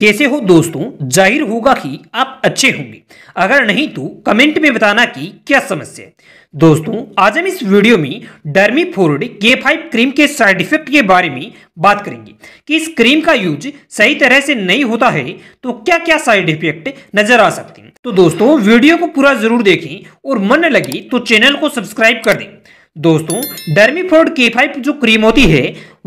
कैसे हो दोस्तों जाहिर होगा कि आप अच्छे होंगे अगर नहीं तो कमेंट में बताना कि क्या समस्या है दोस्तों आज हम इस वीडियो में Dermi Ford K five cream के साइड इफेक्ट के बारे में बात करेंगे कि इस क्रीम का यूज सही तरह से नहीं होता है तो क्या क्या साइड इफेक्ट नजर आ सकते हैं तो दोस्तों वीडियो को पूरा जरूर देखें और मन लगे तो चैनल को सब्सक्राइब कर दें दोस्तों डर्मीफोर्ड के फाइव जो क्रीम होती है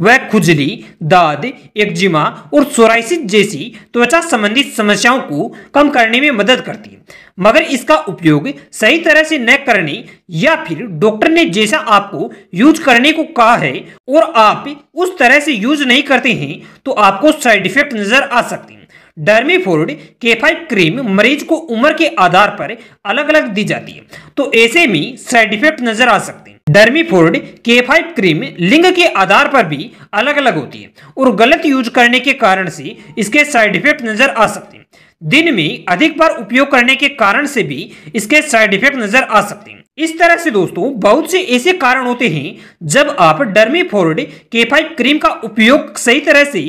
वह खुजली दाद एक्जिमा और सोराइसिस जैसी त्वचा संबंधित समस्याओं को कम करने में मदद करती है मगर इसका उपयोग सही तरह से न करने या फिर डॉक्टर ने जैसा आपको यूज करने को कहा है और आप उस तरह से यूज नहीं करते हैं तो आपको साइड इफेक्ट नजर आ सकते हैं डर्मीफोर्ड के फाइव क्रीम मरीज को उम्र के आधार पर अलग अलग दी जाती है तो ऐसे में साइड इफेक्ट नजर आ सकते हैं डर्मीफोर्ड के फाइव क्रीम लिंग के आधार पर भी अलग अलग होती है और गलत यूज करने के कारण से इसके साइड इफेक्ट नजर आ सकते हैं दिन में अधिक बार उपयोग करने के कारण से भी इसके साइड इफेक्ट नजर आ सकते हैं इस तरह से दोस्तों बहुत से ऐसे कारण होते हैं जब आप Dermi Ford K five cream का उपयोग सही तरह से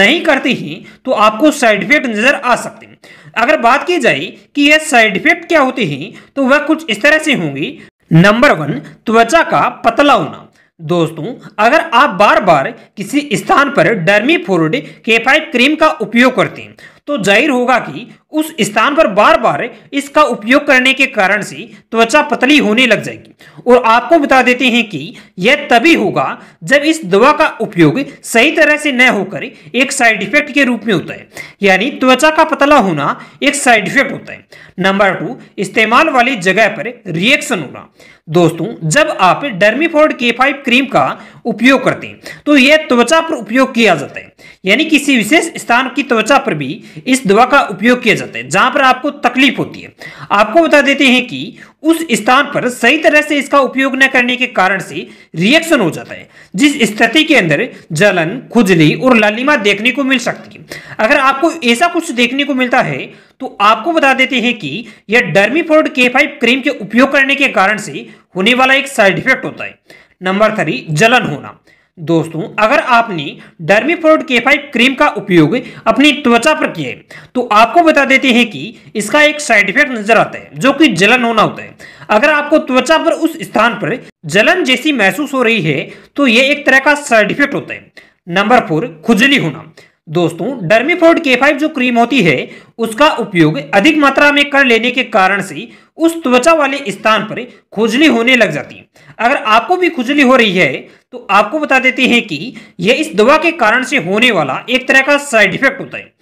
नहीं करते हैं तो आपको साइड इफेक्ट नजर आ सकते हैं अगर बात की जाए कि यह साइड इफेक्ट क्या होते हैं तो वह कुछ इस तरह से होंगी नंबर वन त्वचा का पतला होना दोस्तों अगर आप बार बार किसी स्थान पर Dermi Ford K five cream का उपयोग करते हैं तो जाहिर होगा कि उस स्थान पर बार बार इसका उपयोग करने के कारण से त्वचा पतली होने लग जाएगी और आपको बता देते हैं कि यह तभी होगा जब इस दवा का उपयोग सही तरह से न होकर एक साइड इफेक्ट के रूप में होता है यानी त्वचा का पतला होना एक साइड इफेक्ट होता है नंबर टू इस्तेमाल वाली जगह पर रिएक्शन होना दोस्तों जब आप डर्मीफोर्ड के फाइव क्रीम का उपयोग करते हैं तो यह त्वचा पर उपयोग किया जाता है यानी किसी विशेष स्थान की त्वचा पर भी इस दवा का उपयोग किया जाता है सकते हैं जहां पर आपको तकलीफ होती है आपको बता देते हैं कि उस स्थान पर सही तरह से इसका उपयोग न करने के कारण से रिएक्शन हो जाता है जिस स्थिति के अंदर जलन खुजली और लालिमा देखने को मिल सकती है अगर आपको ऐसा कुछ देखने को मिलता है तो आपको बता देते हैं कि यह डर्मीफोर्ड के फाइव क्रीम के उपयोग करने के कारण से होने वाला एक साइड इफेक्ट होता है नंबर थ्री जलन होना दोस्तों अगर आपने डर्मीफोर्ड के फाइव क्रीम का उपयोग अपनी त्वचा पर किया तो आपको बता देते हैं कि इसका एक साइड इफेक्ट नजर आता है जो कि जलन होना होता है अगर आपको त्वचा पर उस स्थान पर जलन जैसी महसूस हो रही है तो यह एक तरह का साइड इफेक्ट होता है नंबर फोर खुजली होना दोस्तों डर्मीफोर्ड के फाइव जो क्रीम होती है उसका उपयोग अधिक मात्रा में कर लेने के कारण से उस त्वचा वाले स्थान पर खुजली होने लग जाती है अगर आपको भी खुजली हो रही है तो आपको बता देते हैं कि यह इस दवा के कारण से होने वाला एक तरह का साइड इफेक्ट होता है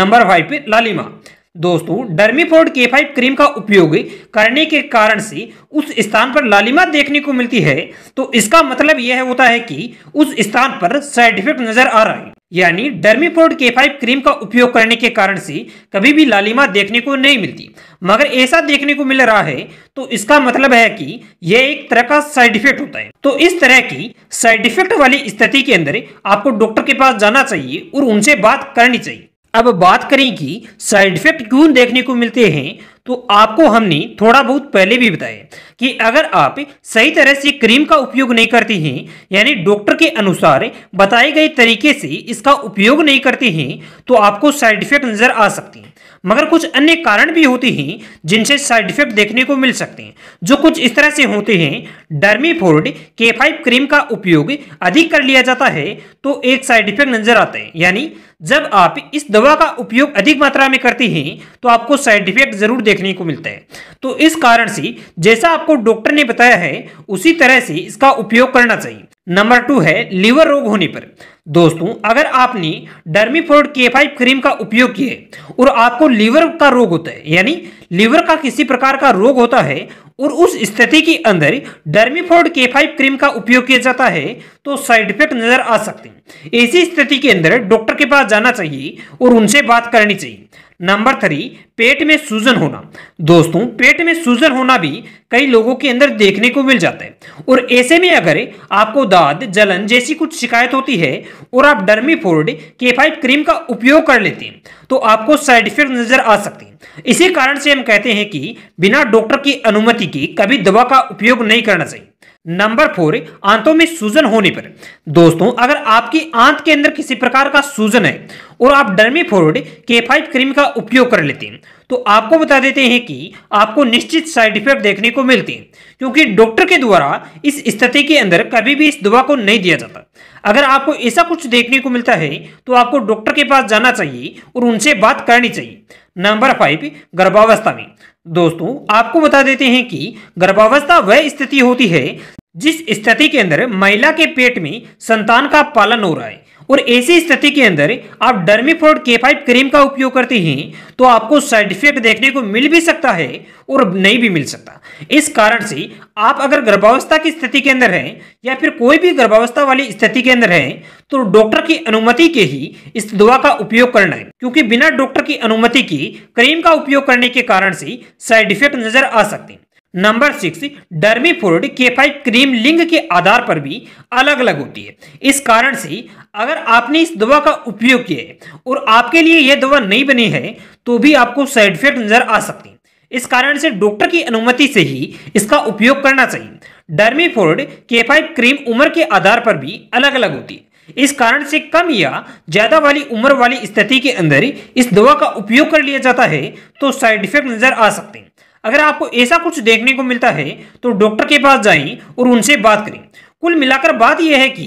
नंबर फाइव पे लालिमा दोस्तों डर्मीफोर्ड के फाइव क्रीम का उपयोग करने के कारण से उस स्थान पर लालिमा देखने को मिलती है तो इसका मतलब यह होता है कि उस स्थान पर साइड इफेक्ट नजर आ रहा है यानी डर्मीप्रोड के फाइव क्रीम का उपयोग करने के कारण से कभी भी लालिमा देखने को नहीं मिलती मगर ऐसा देखने को मिल रहा है तो इसका मतलब है कि यह एक तरह का साइड इफेक्ट होता है तो इस तरह की साइड इफेक्ट वाली स्थिति के अंदर आपको डॉक्टर के पास जाना चाहिए और उनसे बात करनी चाहिए अब बात करें कि साइड इफेक्ट क्यों देखने को मिलते हैं तो आपको हमने थोड़ा बहुत पहले भी बताया कि अगर आप सही तरह से क्रीम का उपयोग नहीं करते हैं यानी डॉक्टर के अनुसार बताए गए तरीके से इसका उपयोग नहीं करते हैं तो आपको साइड इफेक्ट नज़र आ सकते हैं मगर कुछ अन्य कारण भी होते हैं जिनसे साइड इफेक्ट देखने को मिल सकते हैं जो कुछ इस तरह से होते हैं डर्मीफोर्ड के फाइव क्रीम का उपयोग अधिक कर लिया जाता है तो एक साइड इफेक्ट नजर आता है यानी जब आप इस दवा का उपयोग अधिक मात्रा में करते हैं तो आपको साइड इफेक्ट जरूर देख देखने को मिलता है तो इस कारण से जैसा आपको डॉक्टर ने बताया है उसी तरह से इसका उपयोग करना चाहिए नंबर टू है लीवर रोग होने पर दोस्तों अगर आपने डर्मीफोर्ड के फाइव क्रीम का उपयोग किए और आपको लीवर का रोग होता है यानी लीवर का किसी प्रकार का रोग होता है और उस स्थिति के अंदर डर्मीफोर्ड के फाइव क्रीम का उपयोग किया जाता है तो साइड इफेक्ट नजर आ सकते हैं ऐसी स्थिति के अंदर डॉक्टर के पास जाना चाहिए और उनसे बात करनी चाहिए नंबर थ्री पेट में सूजन होना दोस्तों पेट में सूजन होना भी कई लोगों के अंदर देखने को मिल जाता है और ऐसे में अगर आपको दाद जलन जैसी कुछ शिकायत होती है और आप Dermi Ford K five cream का उपयोग कर लेते हैं तो आपको साइड इफेक्ट नजर आ सकते हैं इसी कारण से हम कहते हैं कि बिना डॉक्टर की अनुमति के कभी दवा का उपयोग नहीं करना चाहिए नंबर फोर आंतों में सूजन होने पर दोस्तों अगर आपकी आंत के अंदर किसी प्रकार का सूजन है और आप Dermi Ford K five cream का उपयोग कर लेते हैं तो आपको बता देते हैं कि आपको निश्चित साइड इफेक्ट देखने को मिलते हैं क्योंकि डॉक्टर के द्वारा इस स्थिति के अंदर कभी भी इस दवा को नहीं दिया जाता अगर आपको ऐसा कुछ देखने को मिलता है तो आपको डॉक्टर के पास जाना चाहिए और उनसे बात करनी चाहिए नंबर फाइव गर्भावस्था में दोस्तों आपको बता देते हैं कि गर्भावस्था वह स्थिति होती है जिस स्थिति के अंदर महिला के पेट में संतान का पालन हो रहा है और ऐसी स्थिति के अंदर आप डर्मीफोर्ड के फाइव क्रीम का उपयोग करते हैं तो आपको साइड इफेक्ट देखने को मिल भी सकता है और नहीं भी मिल सकता इस कारण से आप अगर गर्भावस्था की स्थिति के अंदर हैं या फिर कोई भी गर्भावस्था वाली स्थिति के अंदर हैं तो डॉक्टर की अनुमति के ही इस दवा का उपयोग करना है क्योंकि बिना डॉक्टर की अनुमति के क्रीम का उपयोग करने के कारण से साइड इफेक्ट नजर आ सकते हैं number six Dermi K five cream लिंग के आधार पर भी अलग अलग होती है इस कारण से अगर आपने इस दवा का उपयोग किया है और आपके लिए यह दवा नहीं बनी है तो भी आपको साइड इफेक्ट नजर आ सकते हैं इस कारण से डॉक्टर की अनुमति से ही इसका उपयोग करना चाहिए डर्मी के फाइव क्रीम उम्र के आधार पर भी अलग अलग होती है इस कारण से कम या ज्यादा वाली उम्र वाली स्थिति के अंदर इस दवा का उपयोग कर लिया जाता है तो साइड इफेक्ट नजर आ सकते हैं अगर आपको ऐसा कुछ देखने को मिलता है तो डॉक्टर के पास जाएं और उनसे बात करें कुल मिलाकर बात यह है कि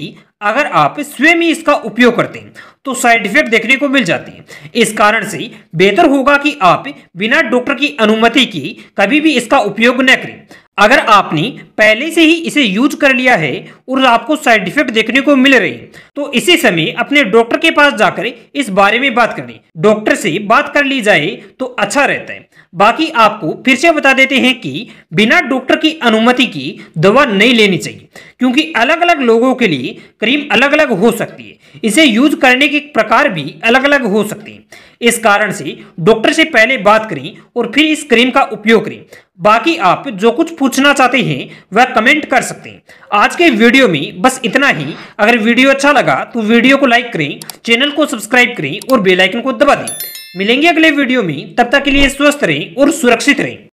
अगर आप स्वयं ही इसका उपयोग करते हैं तो साइड इफेक्ट देखने को मिल जाते हैं इस कारण से बेहतर होगा कि आप बिना डॉक्टर की अनुमति के कभी भी इसका उपयोग न करें अगर आपने पहले से ही इसे यूज कर लिया है और आपको साइड इफेक्ट देखने को मिल रही है तो इसी समय अपने डॉक्टर के पास जाकर इस बारे में बात करें डॉक्टर से बात कर ली जाए तो अच्छा रहता है बाकी आपको फिर से बता देते हैं कि बिना डॉक्टर की अनुमति की दवा नहीं लेनी चाहिए क्योंकि अलग अलग लोगों के लिए क्रीम अलग अलग हो सकती है इसे यूज करने एक एक प्रकार भी अलग अलग हो सकते हैं इस कारण से डॉक्टर से पहले बात करें और फिर इस क्रीम का उपयोग करें बाकी आप जो कुछ पूछना चाहते हैं वह कमेंट कर सकते हैं आज के वीडियो में बस इतना ही अगर वीडियो अच्छा लगा तो वीडियो को लाइक करें चैनल को सब्सक्राइब करें और बेलाइकन को दबा दें मिलेंगे अगले वीडियो में तब तक के लिए स्वस्थ रहें और सुरक्षित रहें